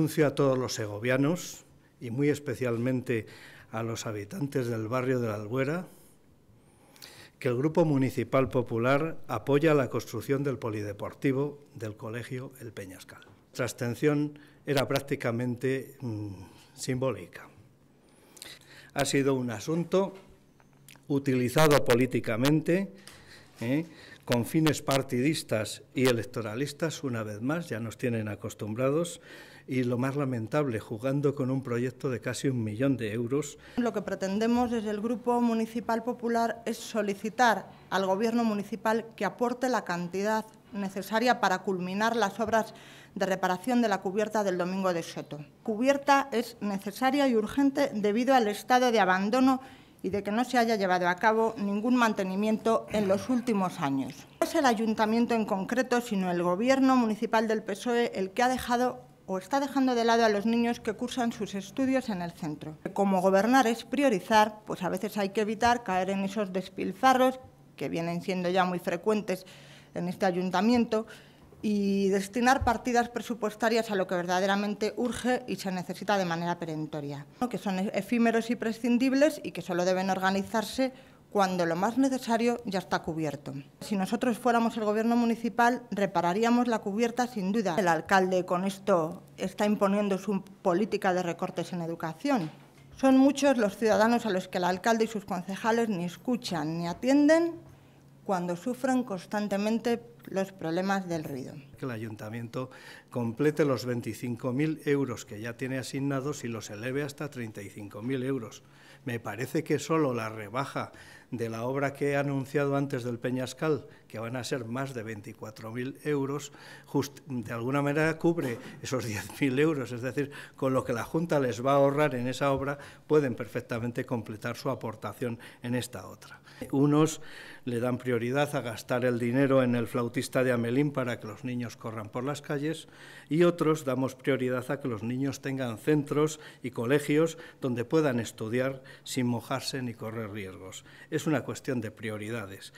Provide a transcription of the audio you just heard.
anuncio a todos los segovianos y muy especialmente a los habitantes del barrio de la Albuera que el Grupo Municipal Popular apoya la construcción del polideportivo del Colegio El Peñascal. La abstención era prácticamente mm, simbólica. Ha sido un asunto utilizado políticamente. ¿eh? con fines partidistas y electoralistas, una vez más, ya nos tienen acostumbrados, y lo más lamentable, jugando con un proyecto de casi un millón de euros. Lo que pretendemos desde el Grupo Municipal Popular es solicitar al Gobierno Municipal que aporte la cantidad necesaria para culminar las obras de reparación de la cubierta del Domingo de Soto. Cubierta es necesaria y urgente debido al estado de abandono y de que no se haya llevado a cabo ningún mantenimiento en los últimos años el ayuntamiento en concreto, sino el gobierno municipal del PSOE el que ha dejado o está dejando de lado a los niños que cursan sus estudios en el centro. Como gobernar es priorizar, pues a veces hay que evitar caer en esos despilfarros que vienen siendo ya muy frecuentes en este ayuntamiento y destinar partidas presupuestarias a lo que verdaderamente urge y se necesita de manera perentoria, que son efímeros y prescindibles y que solo deben organizarse cuando lo más necesario ya está cubierto. Si nosotros fuéramos el gobierno municipal, repararíamos la cubierta sin duda. El alcalde con esto está imponiendo su política de recortes en educación. Son muchos los ciudadanos a los que el alcalde y sus concejales ni escuchan ni atienden cuando sufren constantemente los problemas del ruido. Que el ayuntamiento complete los 25.000 euros que ya tiene asignados y los eleve hasta 35.000 euros. Me parece que solo la rebaja de la obra que he anunciado antes del Peñascal, que van a ser más de 24.000 euros, de alguna manera cubre esos 10.000 euros. Es decir, con lo que la Junta les va a ahorrar en esa obra, pueden perfectamente completar su aportación en esta otra. Unos le dan prioridad a gastar el dinero en el de Amelín para que los niños corran por las calles y otros damos prioridad a que los niños tengan centros y colegios donde puedan estudiar sin mojarse ni correr riesgos. Es una cuestión de prioridades.